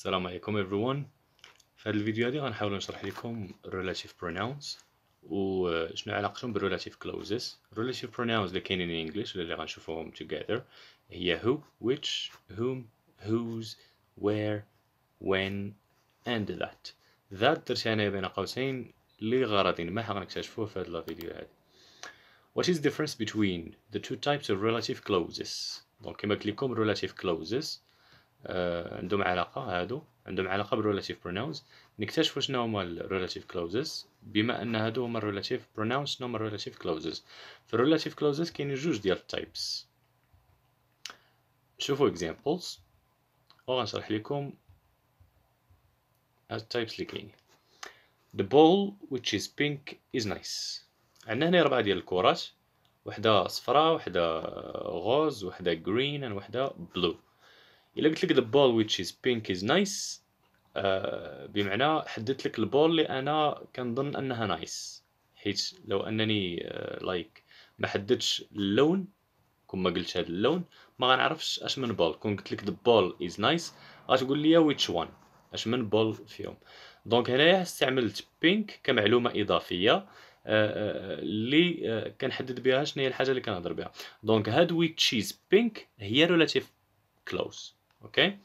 السلام عليكم everyone في هذا الفيديو هذه غنحاول نشرح لكم relative pronouns وشنو علاقتهم بالريلاتيف clauses relative pronouns اللي كاينين in English اللي غنشوفوهم together هي who which whom whose where when and that that درتها انا بين قوسين لغرض ما غنكتشفوه في هذا الفيديو هذا What is the difference between the two types of relative clauses؟ دونك كما قلت لكم relative clauses آه، عندهم علاقه هادو عندهم علاقه بالريلاتيف بروناونز نكتشفوا شنو هما الريلاتيف كلوزز بما ان هادو هما الرولاتيف بروناونز شنو هما الريلاتيف كلوزز في الريلاتيف كلوزز كاينين جوج ديال التايبس شوفوا اكزامبلز وغنشرح لكم هاد التايبس اللي كاينين the ball which is pink is nice عندنا هنا اربعه ديال الكرات وحده صفراء وحده غوز وحده green وحده blue الا قلت لك ذا بول ويتش از بينك از نايس بمعنى حددت لك البول اللي انا كنظن انها نايس حيت لو انني لايك آه، ما حددتش اللون كون ما قلتش هذا اللون ما غنعرفش اش من بول كون قلت لك ذا بول از نايس غتقول لي ويتش وان اش من بول فيهم دونك هنايا استعملت بينك كمعلومه اضافيه آه، آه، اللي كنحدد بها شنو هي الحاجه اللي كنهضر بها دونك هاد ويتش تشيز بينك هي ريلاتيف كلوز Okay.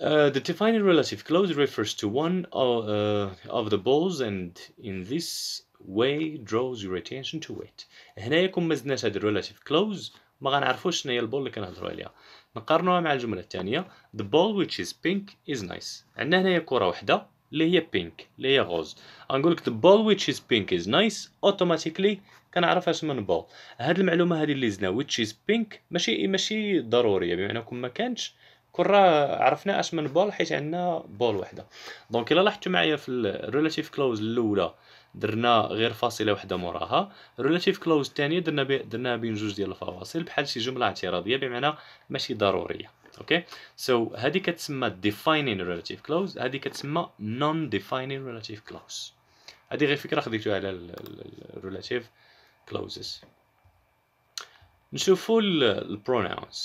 Uh, the defining relative clause refers to one of, uh, uh, of, the balls and in this way draws your attention to it هنا يكون مزناش هاد relative clause ما غنعرفوش شنو هي البول اللي كنهضروا عليها نقارنوها مع الجمله الثانيه the ball which is pink is nice عندنا هنايا كره واحده اللي هي pink اللي هي غوز غنقول لك the ball which is pink is nice automatically كنعرف اش من بول هاد المعلومه هذه اللي زنا which is pink ماشي ماشي ضروريه بمعنى كون ما كانش كون راه عرفنا اش من بول حيت عندنا بول وحده دونك الا لاحظتوا معايا في الريلاتيف كلوز الاولى درنا غير فاصله وحده موراها الريلاتيف كلوز الثانيه درنا بي درناها بين جوج ديال الفواصل بحال شي جمله اعتراضيه بمعنى ماشي ضروريه اوكي سو so, هذه كتسمى ديفاينين ريلاتيف كلوز هذه كتسمى نون ديفاينين ريلاتيف كلوز هذه غير فكره خديتوها على الريلاتيف closes نشوفوا pronouns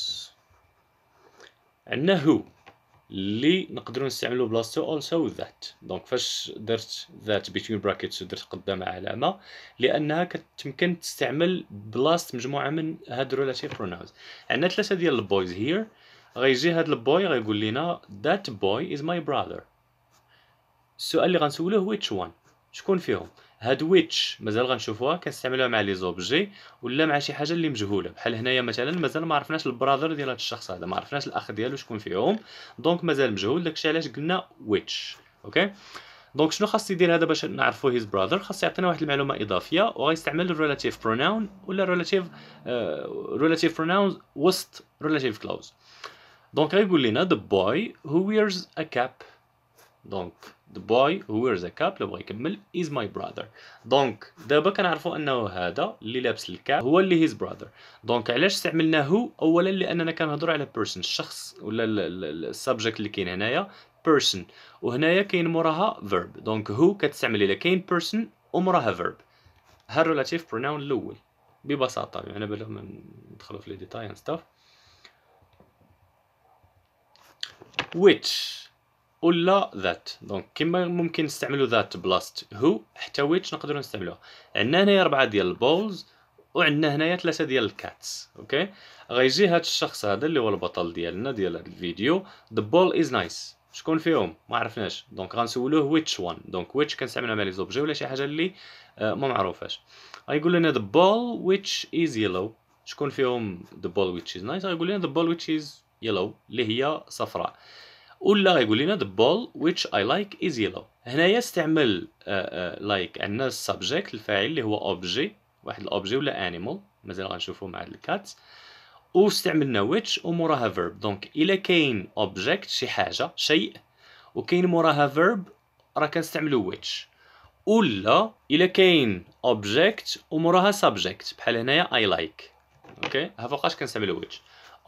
عندنا هو اللي نقدروا نستعملو بلاصتو also that دونك فاش درت ذات between brackets ودرت قدام علامه لانها كتمكن تستعمل بلاصت مجموعه من هاد relative pronouns عندنا ثلاثه ديال البويز هير غيجي هاد البوي غيقول لنا that boy is my brother السؤال اللي غنسولوه هو which one شكون فيهم هاد ويتش مازال غنشوفوها كنستعملوها مع لي زوبجي ولا مع شي حاجه اللي مجهوله بحال هنايا مثلا مازال ما عرفناش البراذر ديال هاد الشخص هذا ما عرفناش الاخ ديالو شكون فيهم دونك مازال مجهول داكشي علاش قلنا ويتش اوكي دونك شنو خاص يدير هذا باش نعرفو هيز براذر خاص يعطينا واحد المعلومه اضافيه وغيستعمل الريلاتيف بروناون ولا الريلاتيف ريلاتيف بروناون وسط ريلاتيف كلوز دونك غيقول لنا the boy who wears a cap دونك The boy who wears a cap لو يكمل is my brother دونك دابا كنعرفوا انه هذا اللي لابس الكاب هو اللي his brother دونك علاش استعملنا هو اولا لاننا كنهضروا على person الشخص ولا السبجكت اللي كاين هنايا person وهنايا كاين موراها verb دونك هو كتستعمل الا كاين person ومراها verb ها relative pronoun الاول ببساطه يعني بلا ما ندخلوا في لي ديتاي ستاف which ولا ذات دونك كما ممكن نستعملو ذات بلاست هو حتى ويتش نقدرو نستعملوها عندنا هنايا اربعه ديال البولز وعندنا هنايا ثلاثه ديال الكاتس اوكي غيجي هذا الشخص هذا اللي هو البطل ديالنا ديال هذا الفيديو ذا بول از نايس شكون فيهم ما عرفناش دونك غنسولوه ويتش وان دونك ويتش كنستعملها مع لي زوبجي ولا شي حاجه اللي آه، ما معروفاش غيقول لنا ذا بول ويتش از يلو شكون فيهم ذا بول ويتش از نايس غيقول لنا ذا بول ويتش از يلو اللي هي صفراء ولا يقول لنا the ball which I like is yellow هنايا استعمل لايك عندنا السبجكت الفاعل اللي هو اوبجي واحد الاوبجي ولا انيمال مازال غنشوفو مع الكات واستعملنا which وموراها verb دونك الا كاين object شي حاجه شيء وكاين موراها verb راه كنستعملو which ولا الا كاين object وموراها subject بحال هنايا I like اوكي okay. ها فوقاش كنستعملو which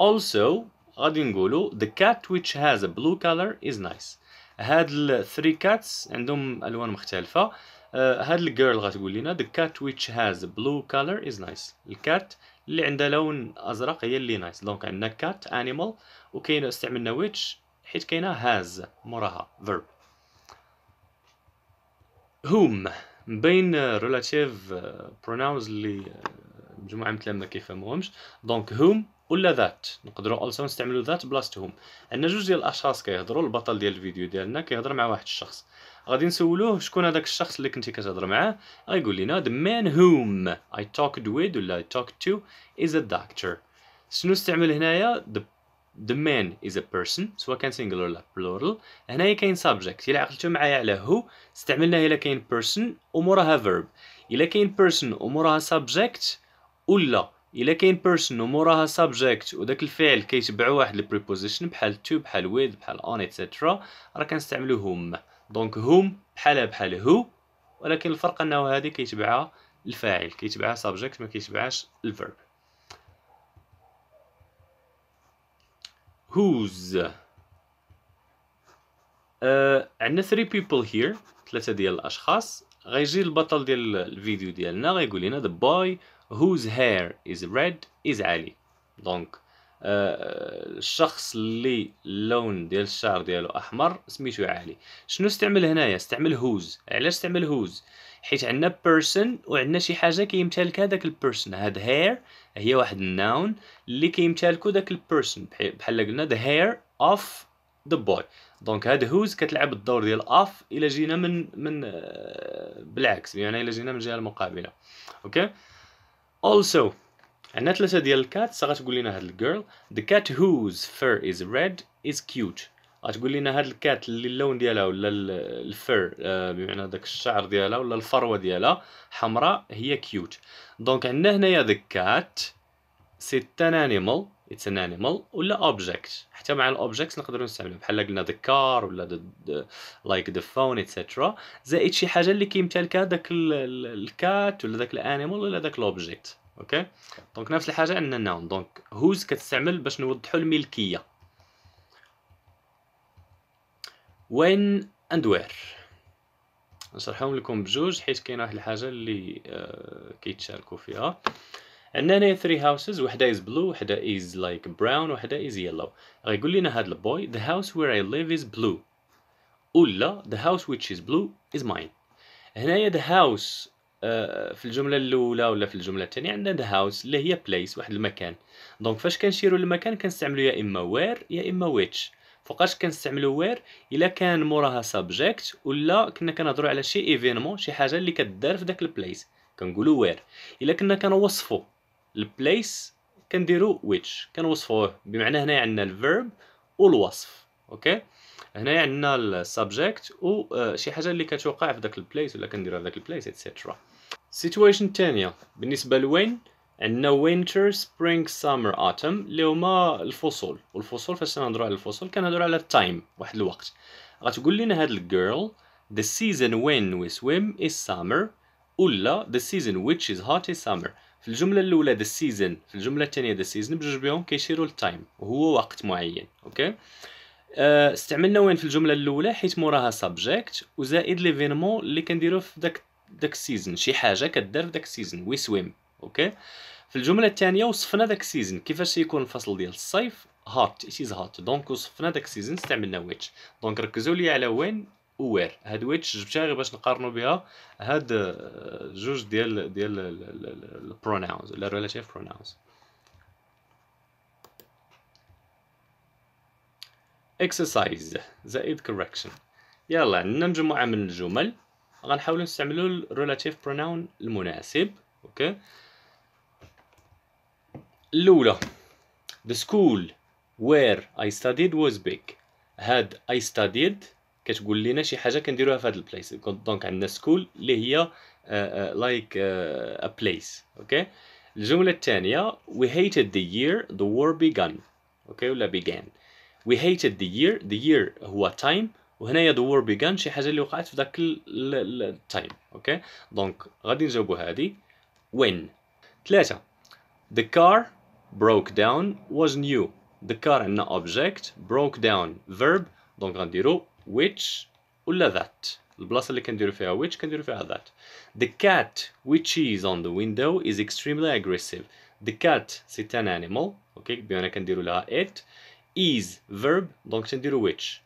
also غادي نقولوا the cat which has a blue color is nice هاد three cats عندهم الوان مختلفه آه هاد الجيرل غتقول لنا the cat which has a blue color is nice الكات اللي عندها لون ازرق هي اللي نايس nice. دونك عندنا cat animal وكاين استعملنا which حيت كاينه has موراها verb whom بين relative آه، pronouns اللي آه، مجموعه من ما كيفهموهمش دونك whom ولا ذات نقدروا اولسو نستعملوا ذات بلاصتهم عندنا جوج ديال الاشخاص كيهضروا البطل ديال الفيديو ديالنا كيهضر مع واحد الشخص غادي نسولوه شكون هذاك الشخص اللي كنتي كتهضر معاه غايقول لنا the man whom I talked with ولا I talked to is a doctor شنو استعمل هنايا the the man is a person سواء كان singular ولا plural هنايا كاين subject الى عقلتو معايا على هو استعملناه الا كاين person وموراها verb الا كاين person وموراها subject ولا الا كاين بيرسون وموراها سبجكت وداك الفعل كيتبعو واحد البريبوزيشن بحال تو بحال ويذ بحال اون اتسيترا راه كنستعملو هوم دونك هوم بحالها بحال هو ولكن الفرق انه هادي كيتبعها الفاعل كيتبعها سبجكت ما كيتبعهاش الفيرب هوز uh, عندنا 3 بيبل هير ثلاثه ديال الاشخاص غيجي البطل ديال الفيديو ديالنا غيقول لنا ذا باي whose hair is red is Ali دونك euh, الشخص اللي اللون ديال الشعر ديالو احمر سميتو علي شنو استعمل هنايا استعمل هوز علاش استعمل هوز حيت عندنا بيرسون وعندنا شي حاجه كيمتلكها داك البيرسون هاد هير هي واحد الناون اللي كيمتلكو داك البيرسون بحال قلنا ذا هير اوف ذا بوي دونك هاد هوز كتلعب الدور ديال اوف الا جينا من من آه، بالعكس يعني الا جينا من الجهه المقابله اوكي okay? also عندنا ثلاثه ديال الكاتس غتقول لنا هاد الجيرل the cat whose fur is red is cute غتقول لنا هاد الكات اللي اللون ديالها ولا الفر آه، بمعنى داك الشعر ديالها ولا الفروه ديالها حمراء هي كيوت دونك عندنا هنايا ذا كات سي ان انيمال it's an animal ولا object حتى مع objects نقدروا نستعملوه بحال قلنا the car ولا like the phone etc زائد شي حاجه اللي كيمتلكها ذاك الكات ولا ذاك الانيمال ولا ذاك الاوبجيكت اوكي دونك نفس الحاجه عندنا noun دونك هوز كتستعمل باش نوضحوا الملكيه وين اند وير نشرحهم لكم بجوج حيت كاينه واحد الحاجه اللي آه، كيتشاركوا فيها عندنا ثري هاوسز وحده is blue وحده is like brown وحده is yellow غيقول لنا هذا البوي the house where I live is blue ولا the house which is blue is mine هنايا the house آه، في الجمله الاولى ولا في الجمله الثانيه عندنا the house اللي هي place واحد المكان دونك فاش كنشيرو للمكان كنستعملو يا اما where يا اما which فوقاش كنستعملو وير الا كان موراها سابجيكت ولا كنا كنهضروا على شي ايفينمون شي حاجه اللي كدار في داك البليس كنقولوا وير الا كنا كنوصفوا البليس كنديرو ويتش كنوصفوه بمعنى هنا عندنا الفيرب والوصف اوكي هنا عندنا السبجكت وشي آه، حاجه اللي كتوقع في داك البليس ولا كنديرها في داك البليس اتسيترا سيتويشن الثانيه بالنسبه لوين عندنا وينتر سبرينغ سامر autumn اللي هما الفصول والفصول فاش كنهضروا على الفصول كنهضروا على التايم واحد الوقت غتقول لنا هاد الجيرل the season when we swim is summer ولا the season which is hot is summer في الجمله الاولى ذا سيزون في الجمله الثانيه ذا سيزون بجوج بهم كيشيروا للتايم وهو وقت معين اوكي آه، استعملنا وين في الجمله الاولى حيت موراها سبجيكت وزائد ليفينمون اللي كنديرو في داك داك السيزون شي حاجه كدار في داك السيزون وي سويم اوكي في الجمله الثانيه وصفنا داك السيزون كيفاش يكون الفصل ديال الصيف هات اتيز هات دونك وصفنا داك السيزون استعملنا ويتش دونك ركزوا لي على وين ووير هاد ويتش جبتها غير باش نقارنوا بها هاد آه، جوج ديال ديال البروناونز لا الريلاتيف بروناونز اكسرسايز زائد كوركشن يلا عندنا مجموعه من الجمل غنحاولوا نستعملوا الريلاتيف بروناون المناسب اوكي الاولى the school where i studied was big had i studied كتقول لنا شي حاجه كنديروها في هذا البلايس دونك عندنا سكول اللي هي لايك ا بلايس اوكي الجمله الثانيه we hated the year the war began اوكي ولا began we hated the year the year هو time وهنايا the war began شي حاجه اللي وقعت في ذاك التايم اوكي دونك غادي نجاوبوا هذه when ثلاثه the car broke down was new the car عندنا object broke down verb دونك غنديرو which ولا that البلاصة اللي كنديرو فيها which كنديرو فيها that the cat which is on the window is extremely aggressive the cat c'est an animal اوكي بما كنديرو لها it is verb دونك تنديرو which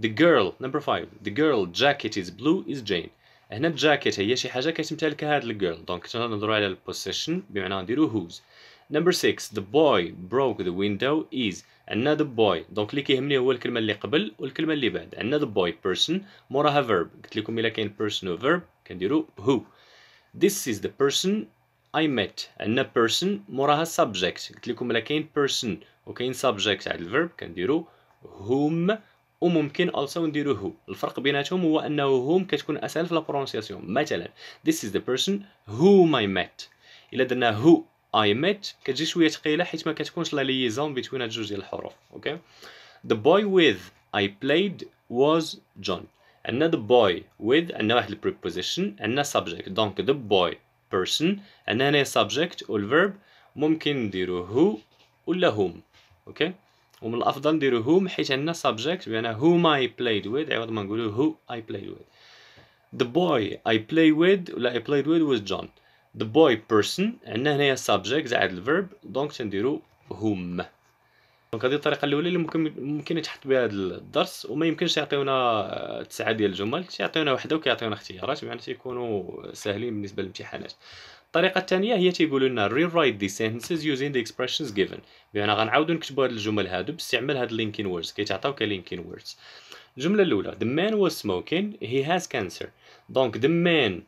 the girl number 5 the girl jacket is blue is Jane هنا jacket هي شي حاجة كتمثل كهاد الجيرل دونك تنهضرو على البوسيشن بمعنى نديرو whose number 6 the boy broke the window is عندنا ذا بوي دونك اللي كيهمني هو الكلمه اللي قبل والكلمه اللي بعد عندنا ذا بوي بيرسون موراها فيرب قلت لكم الا كاين بيرسون verb كنديرو هو this is the person I met عندنا person موراها subject قلت لكم الا كاين person وكاين subject على الفيرب كنديرو هوم وممكن also نديرو هو الفرق بيناتهم هو انه هوم كتكون اسهل في لا برونسياسيون مثلا this is the person whom I met الا درنا who اي ميت كتجي شويه ثقيله حيت ما كتكونش لا ليزون بين هاد جوج ديال الحروف اوكي ذا بوي ويز اي بلايد واز جون عندنا the boy with عندنا واحد البريبوزيشن preposition عندنا subject دونك the boy person عندنا هنا سبجكت والفيرب ممكن نديرو هو ولا هوم اوكي ومن الافضل نديرو هوم حيت عندنا subject بان whom I played with عوض ما نقولو who I played with the boy I play with ولا I played with was John the boy person عندنا هنايا subject زائد الفيرب دونك تنديرو هم دونك هذه الطريقه الاولى اللي ممكن ممكن يتحط بها هذا الدرس وما يمكنش يعطيونا تسعه ديال الجمل يعطيونا وحده وكيعطيونا اختيارات يعني تيكونوا ساهلين بالنسبه للامتحانات الطريقه الثانيه هي تيقولوا لنا رايت the sentences using the expressions given بمعنى غنعاودوا نكتبوا هاد الجمل هادو باستعمال هاد اللينكين ووردز كيتعطاو كلينكين ووردز الجمله الاولى the man was smoking he has cancer دونك the man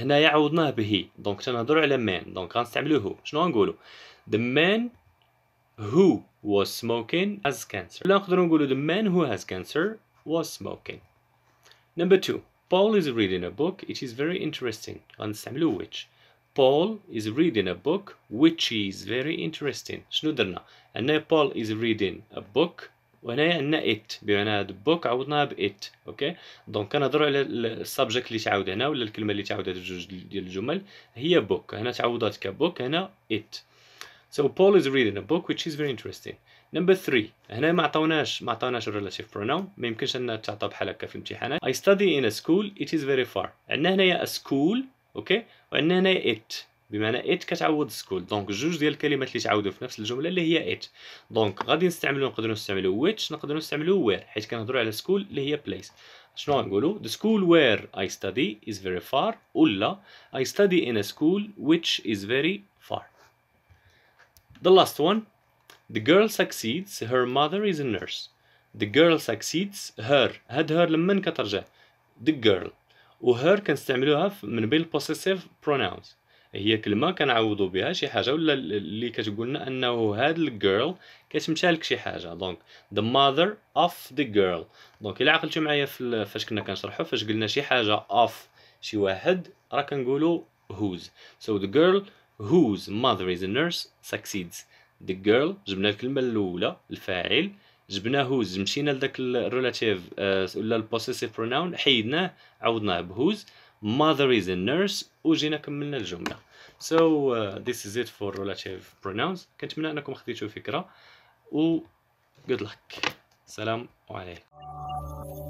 هنا عوضناه به دونك تنهضروا على مان دونك هو شنو غنقولوا the man who was smoking has cancer لا نقدروا نقولوا the man who has cancer was smoking number two Paul is reading a book it is very interesting غنستعملوا which Paul is reading a book which is very interesting شنو درنا أن Paul is reading a book وهنايا عندنا ات بمعنى هاد بوك عوضناها بات اوكي دونك كنهضروا على السبجيكت اللي تعاود هنا ولا الكلمه اللي تعاودت في جوج ديال الجمل هي بوك هنا تعوضات كبوك هنا ات So Paul is reading a book which is very interesting. Number three هنا ما عطاوناش ما عطاوناش relative pronoun ما يمكنش أن تعطى بحال هكا في الامتحانات. I study in a school it is very far. عندنا هنايا a school اوكي وعندنا هنايا it بمعنى ات كتعوض سكول دونك جوج ديال الكلمات اللي تعاودوا في نفس الجمله اللي هي ات دونك غادي نستعملو نقدروا نستعملو ويتش نقدروا نستعملو وير حيت كنهضروا على سكول اللي هي بليس شنو غنقولوا the school where I study is very far ولا I study in a school which is very far the last one the girl succeeds her mother is a nurse the girl succeeds her هاد her لمن كترجع the girl و her كنستعملوها من بين البوسيسيف pronouns هي كلمه كنعوضوا بها شي حاجه ولا اللي كتقول لنا انه هاد الجيرل كتمشى لك شي حاجه دونك ذا ماذر اوف ذا جيرل دونك الا عقلتوا معايا فاش كنا كنشرحوا فاش قلنا شي حاجه اوف شي واحد راه كنقولوا whose so the girl whose mother is a nurse succeeds the girl جبنا الكلمه الاولى الفاعل جبنا whose مشينا لذاك الريلاتيف آه، ولا البوسيسيف بروناون حيدناه عوضناه بهوز mother is a nurse وجينا كملنا الجمله so uh, this is it for relative pronouns كنتمنى انكم خديتوا فكره و good luck سلام عليكم